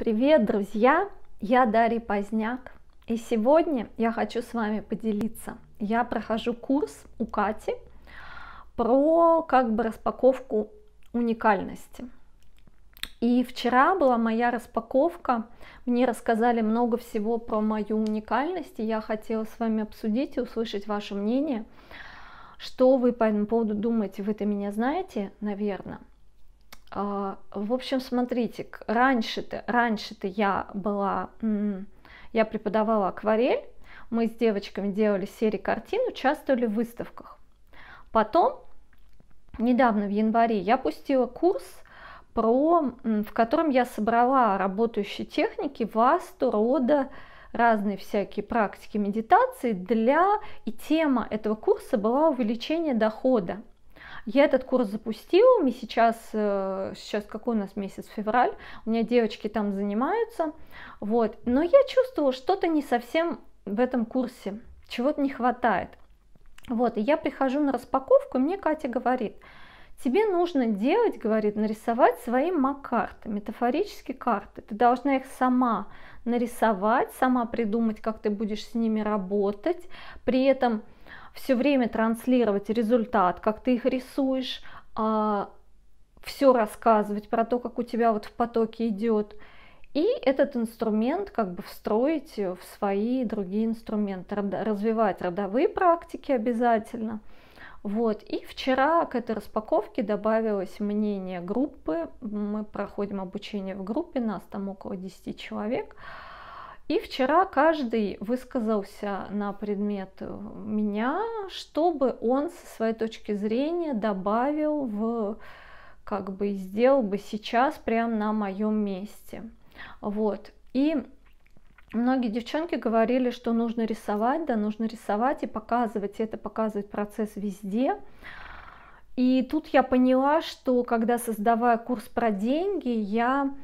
Привет, друзья! Я Дарья Поздняк. И сегодня я хочу с вами поделиться. Я прохожу курс у Кати про как бы распаковку уникальности. И вчера была моя распаковка. Мне рассказали много всего про мою уникальность, и я хотела с вами обсудить и услышать ваше мнение. Что вы по этому поводу думаете? Вы-то меня знаете, наверное. А, в общем, смотрите, раньше-то раньше -то я была, я преподавала акварель, мы с девочками делали серии картин, участвовали в выставках. Потом, недавно в январе, я пустила курс, про, в котором я собрала работающие техники васту, рода, разные всякие практики медитации для и тема этого курса была увеличение дохода я этот курс запустила, мы сейчас, э, сейчас какой у нас месяц, февраль, у меня девочки там занимаются, вот, но я чувствовала что-то не совсем в этом курсе, чего-то не хватает. Вот, и я прихожу на распаковку, и мне Катя говорит, тебе нужно делать, говорит, нарисовать свои маккарты, метафорические карты. Ты должна их сама нарисовать, сама придумать, как ты будешь с ними работать, при этом все время транслировать результат, как ты их рисуешь, а все рассказывать про то, как у тебя вот в потоке идет. И этот инструмент как бы встроить в свои другие инструменты, развивать родовые практики обязательно. Вот. И вчера к этой распаковке добавилось мнение группы. Мы проходим обучение в группе, нас там около 10 человек. И вчера каждый высказался на предмет меня, чтобы он со своей точки зрения добавил в, как бы сделал бы сейчас прямо на моем месте. Вот. И многие девчонки говорили, что нужно рисовать, да, нужно рисовать и показывать, это показывает процесс везде. И тут я поняла, что когда создавая курс про деньги, я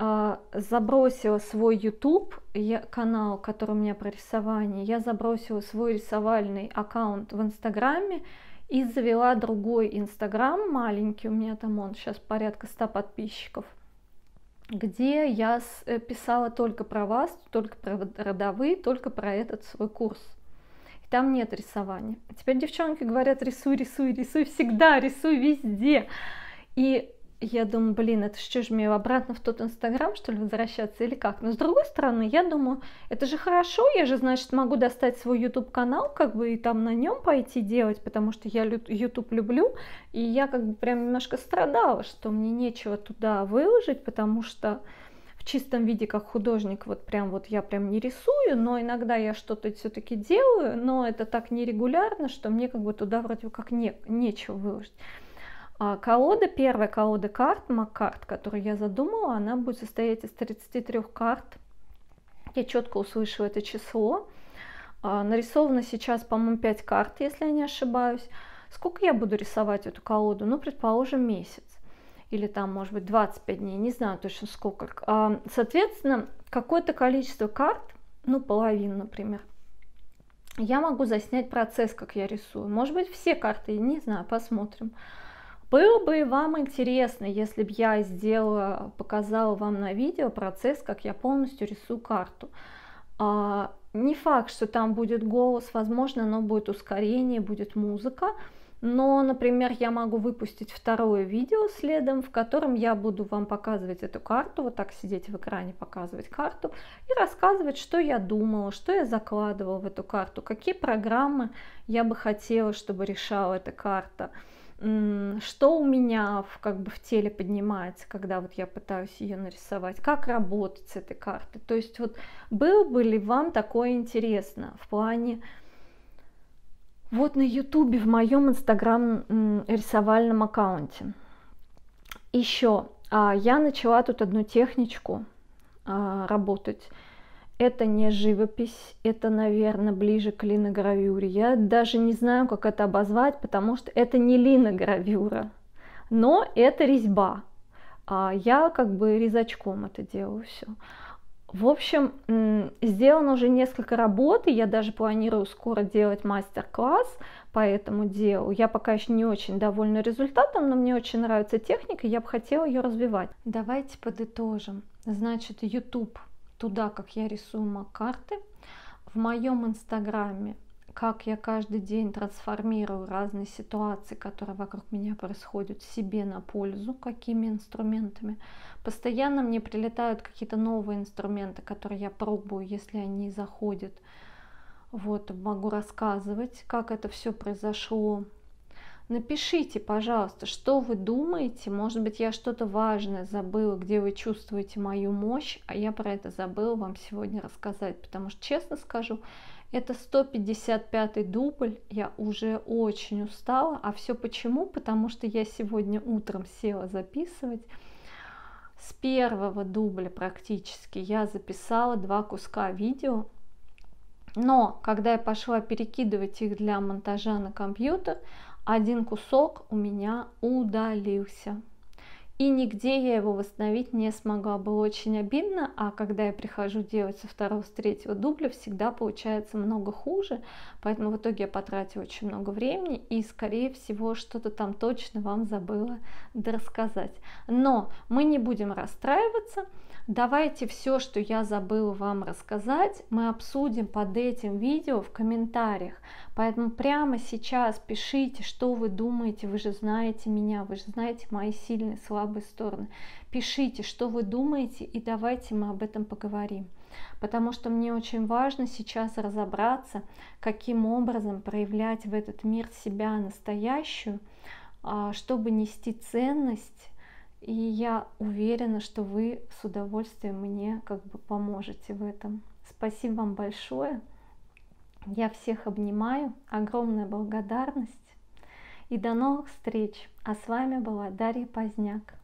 а, забросила свой YouTube канал, который у меня про рисование, я забросила свой рисовальный аккаунт в Инстаграме и завела другой Инстаграм маленький, у меня там он сейчас порядка 100 подписчиков, где я э, писала только про вас, только про родовые, только про этот свой курс. И там нет рисования. Теперь девчонки говорят, рисуй, рисуй, рисуй, всегда рисуй везде. И я думаю, блин, это что же мне обратно в тот Инстаграм, что ли, возвращаться или как? Но с другой стороны, я думаю, это же хорошо, я же, значит, могу достать свой YouTube канал, как бы и там на нем пойти делать, потому что я YouTube люблю, и я как бы прям немножко страдала, что мне нечего туда выложить, потому что в чистом виде как художник вот прям вот я прям не рисую, но иногда я что-то все-таки делаю, но это так нерегулярно, что мне как бы туда вроде как не, нечего выложить. А колода, первая колода карт, Маккарт, которую я задумала, она будет состоять из 33 карт. Я четко услышала это число. А, нарисовано сейчас, по-моему, 5 карт, если я не ошибаюсь. Сколько я буду рисовать эту колоду? Ну, предположим, месяц. Или там, может быть, 25 дней, не знаю точно сколько. А, соответственно, какое-то количество карт, ну, половину, например, я могу заснять процесс, как я рисую. Может быть, все карты, не знаю, посмотрим. Посмотрим было бы вам интересно, если бы я сделала, показала вам на видео процесс, как я полностью рисую карту. А, не факт, что там будет голос, возможно, но будет ускорение, будет музыка. Но, например, я могу выпустить второе видео следом, в котором я буду вам показывать эту карту, вот так сидеть в экране, показывать карту и рассказывать, что я думала, что я закладывала в эту карту, какие программы я бы хотела, чтобы решала эта карта что у меня в, как бы в теле поднимается, когда вот я пытаюсь ее нарисовать, как работать с этой картой. То есть вот было бы ли вам такое интересно в плане вот на ютубе, в моем инстаграм рисовальном аккаунте. Еще а, я начала тут одну техничку а, работать это не живопись, это, наверное, ближе к линогравюре. Я даже не знаю, как это обозвать, потому что это не линогравюра, но это резьба. А я как бы резачком это делаю все. В общем, сделано уже несколько работ, и я даже планирую скоро делать мастер-класс по этому делу. Я пока еще не очень довольна результатом, но мне очень нравится техника, и я бы хотела ее развивать. Давайте подытожим. Значит, YouTube туда, как я рисую макарты, В моем инстаграме, как я каждый день трансформирую разные ситуации, которые вокруг меня происходят, себе на пользу, какими инструментами. Постоянно мне прилетают какие-то новые инструменты, которые я пробую, если они заходят. Вот, могу рассказывать, как это все произошло, Напишите, пожалуйста, что вы думаете. Может быть, я что-то важное забыла, где вы чувствуете мою мощь, а я про это забыла вам сегодня рассказать. Потому что, честно скажу, это 155 й дубль, я уже очень устала. А все почему? Потому что я сегодня утром села записывать. С первого дубля практически я записала два куска видео, но когда я пошла перекидывать их для монтажа на компьютер, один кусок у меня удалился и нигде я его восстановить не смогла. Было очень обидно, а когда я прихожу делать со второго, с третьего дубля, всегда получается много хуже, поэтому в итоге я потратила очень много времени и, скорее всего, что-то там точно вам забыла рассказать. Но мы не будем расстраиваться, давайте все, что я забыла вам рассказать, мы обсудим под этим видео в комментариях, поэтому прямо сейчас пишите, что вы думаете, вы же знаете меня, вы же знаете мои сильные слова слабые стороны. Пишите, что вы думаете, и давайте мы об этом поговорим. Потому что мне очень важно сейчас разобраться, каким образом проявлять в этот мир себя настоящую, а, чтобы нести ценность. И я уверена, что вы с удовольствием мне как бы поможете в этом. Спасибо вам большое. Я всех обнимаю. Огромная благодарность. И до новых встреч. А с вами была Дарья Поздняк.